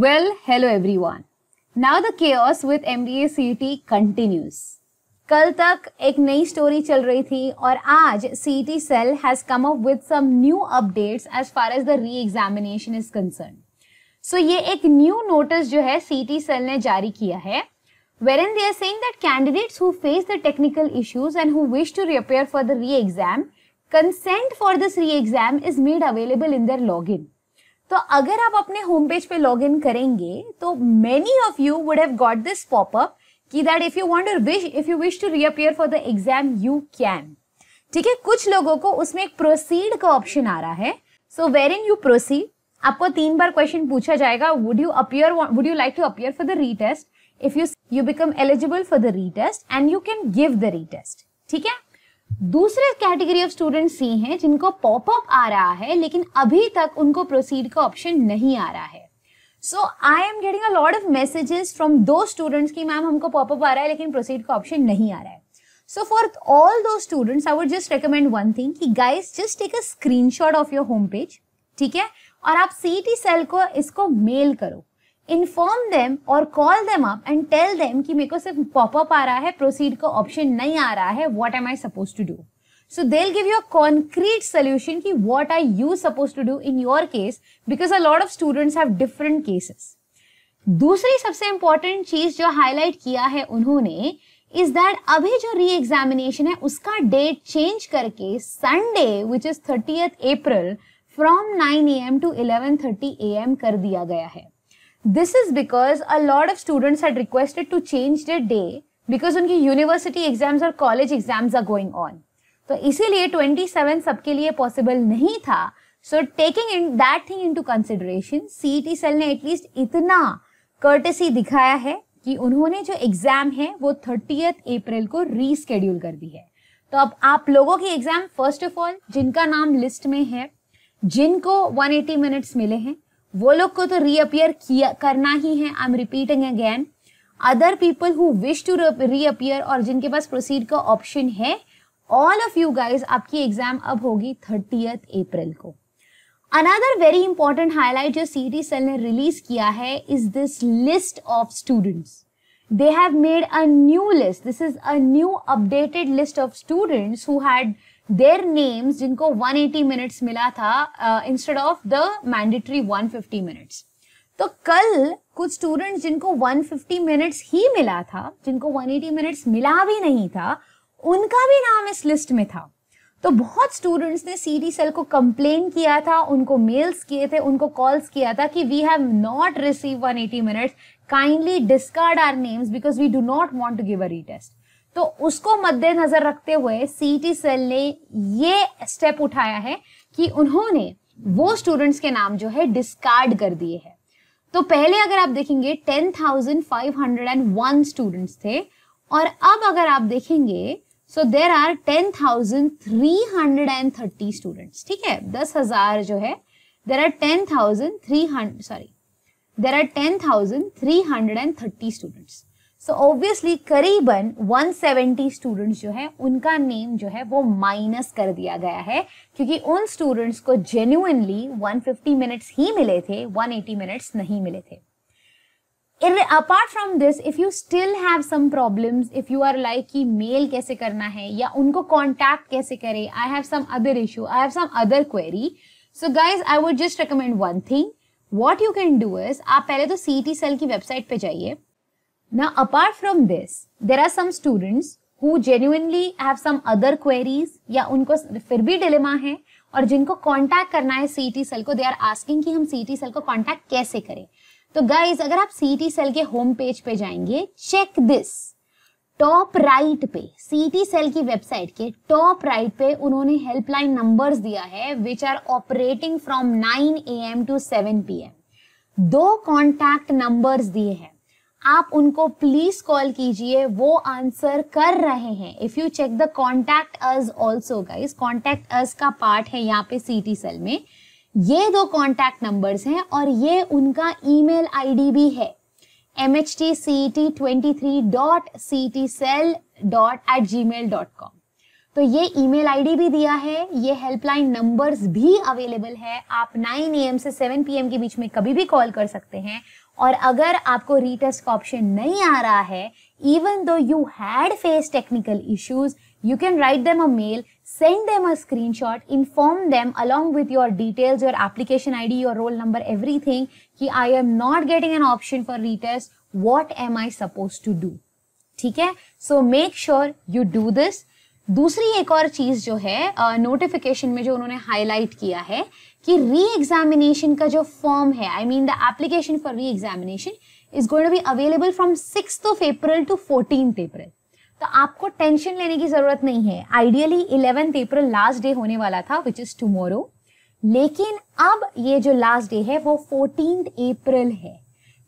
Well, hello everyone. Now the chaos with MBA CET continues. कल तक एक नई स्टोरी चल रही थी और आज C T cell has come up with some new updates as far as the re examination is concern so ये एक न्यू नोटिस जो है सी टी सेल ने जारी किया है where in they are saying that candidates who face the technical issues and who wish to repair for the re exam consent for this re-exam is made available in their login. तो अगर आप अपने home page पे log in करेंगे तो many of you would have got this popup कि that if you want to wish if you wish to reappear for the exam you can ठीक है कुछ लोगों को उसमें एक प्रोसीड का ऑप्शन आ रहा है so where in you proceed आपको तीन बार क्वेश्चन पूछा जाएगा would you appear would you like to appear for the retest if you you become eligible for the retest and you can give the retest ठीक है दूसरे category of student सी हैं जिनको पॉपअप आ रहा है लेकिन अभी तक उनको प्रोसीड का ऑप्शन नहीं आ रहा है so I am getting a lot of messages from those students की मैम हमको पॉपअप आ रहा है लेकिन प्रोसीड का ऑप्शन नहीं आ रहा है so for all those students I would just recommend one thing कि guys just take a screenshot of your home page ठीक है और आप सी टी सेल को इसको मेल करो इन्फॉर्म देम और call them up and tell them कि मेरे को सिर्फ पॉपअप आ रहा है प्रोसीड का ऑप्शन नहीं आ रहा है what am I suppose to do So they'll give you a concrete solution ki what are you supposed to do in your case because a lot of students have different cases. दूसरी सबसे important चीज जो highlight किया है उन्होंने is that अभी जो री एग्जामिनेशन है उसका डेट चेंज करके Sunday which is thirty April from 9 A M to 11:30 A M कर दिया गया है this is because a lot of students had requested to change the day because उनकी यूनिवर्सिटी एग्जाम्स और college exams are going on तो इसीलिए twenty seven सबके लिए पॉसिबल नहीं था so taking in that thing into consideration CET cell ने at least इतना कर्टेसी दिखाया है कि उन्होंने जो एग्जाम है वो थर्टी अप्रैल को रीस्केड्यूल कर दी है तो अब आप लोगों की एग्जाम फर्स्ट ऑफ ऑल जिनका नाम लिस्ट में है जिनको 180 मिनट्स मिले हैं वो लोग को तो रीअपियर किया करना ही है I am repeating again other people who wish to reappear और जिनके पास प्रोसीड का ऑप्शन है ऑल ऑफ यू गाइज आपकी एग्जाम अब होगी थर्टी अप्रैल को अनदर वेरी इंपॉर्टेंट हाईलाइट जो सी टी सेल ने रिलीज किया है is this list of students they have made a new list this is a new updated list of students who had their names जिनको 180 minutes मिला था instead of the mandatory 150 minutes तो कल कुछ students जिनको 150 minutes ही मिला था जिनको 180 मिनट्स मिला भी नहीं था उनका भी नाम इस लिस्ट में था तो बहुत स्टूडेंट्स ने सी सेल को कंप्लेन किया था उनको मेल्स किए थे उनको कॉल्स किया था कि we have not receive 180 minutes kindly discard our names because we do not want to give a retest तो उसको मद्देनजर रखते हुए सीईटी सेल ने ये स्टेप उठाया है कि उन्होंने वो स्टूडेंट्स के नाम जो है डिस्कार्ड कर दिए हैं तो पहले अगर आप देखेंगे वन स्टूडेंट्स थे और अब अगर आप देखेंगे so there are ten thousand three hundred and thirty students ठीक है दस हजार जो है there are ten thousand three hundred sorry there are ten thousand three hundred and thirty students so obviously करीबन 170 स्टूडेंट्स जो है उनका नेम जो है वो माइनस कर दिया गया है क्योंकि उन स्टूडेंट्स को जेन्यूनली 150 मिनट्स ही मिले थे 180 मिनट्स नहीं मिले थे apart from this if you still have some problems if you are like कि मेल कैसे करना है या उनको कॉन्टैक्ट कैसे करें I have some other issue I have some other query so guys I would just recommend one thing what you can do is आप पहले तो सी टी सेल की वेबसाइट पे जाइए Now, apart from this, there are some students who genuinely have some other queries या उनको फिर भी डिलेमा है और जिनको contact करना है टी सेल को दे आर आस्किंग कि हम टी सेल को कॉन्टेक्ट कैसे करें तो गाइज अगर आप टी सेल के होम पेज पे जाएंगे चेक दिस टॉप राइट पे सीटी सेल की वेबसाइट के टॉप राइट पे उन्होंने हेल्पलाइन नंबर्स दिया है which are operating from 9 A M to 7 P M दो कॉन्टैक्ट नंबर्स दिए हैं आप उनको प्लीज कॉल कीजिए वो आंसर कर रहे हैं if you check the contact us also guys contact us का पार्ट है यहाँ पे सिटी सेल में ये दो कॉन्टैक्ट नंबर्स हैं और ये उनका ईमेल आईडी भी है M H T C T twenty three dot C T cell dot at Gmail dot com तो ये ईमेल आईडी भी दिया है ये हेल्पलाइन नंबर्स भी अवेलेबल है आप 9 एम से 7 पीएम के बीच में कभी भी कॉल कर सकते हैं और अगर आपको रीटेस्ट का ऑप्शन नहीं आ रहा है even though you had face technical issues you can write them a mail send them a screenshot inform them along with your details your application I your roll number every कि I am not getting an option for retest what am I suppose to do ठीक है so make sure you do this दूसरी एक और चीज़ जो है notification uh, में जो उन्होंने हाईलाइट किया है कि री एग्जामिनेशन का जो फॉर्म है I mean the application for re examination is going to be available from six of April to fourteen April तो आपको टेंशन लेने की ज़रूरत नहीं है ideally eleventh April last day होने वाला था विच इज़ टूमोरो लेकिन अब ये जो लास्ट डे है वो फोर्टीन अप्रैल है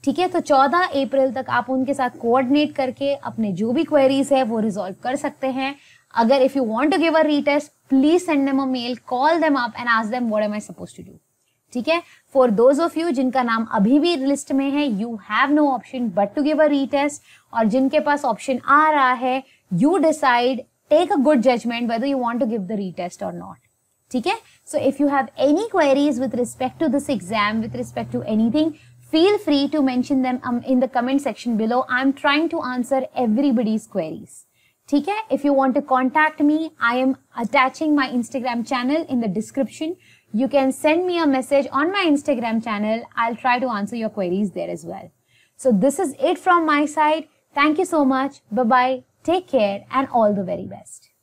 ठीक है तो 14 अप्रैल तक आप उनके साथ कोऑर्डिनेट करके अपने जो भी क्वेरीज है वो रिजॉल्व कर सकते हैं Agar if you want to give a retest, please send them a mail, call them up and ask them what am I supposed to do. ठीक है फॉर दोज ऑफ यू जिनका नाम अभी भी लिस्ट में है you have no option but to give a retest और जिनके पास ऑप्शन आ रहा है you decide take a good judgement whether you want to give the retest और नॉट ठीक है so if you have any queries with respect to this exam with respect to anything feel free to mention them um, in the comment section below. I'm trying to answer everybody's queries. ठीक If you want to contact me, I am attaching my Instagram channel in the description. you can send me a message on my Instagram channel. I'll try to answer your queries there as well. So this is it from my side. Thank you so much. Bye bye. Take care and all the very best.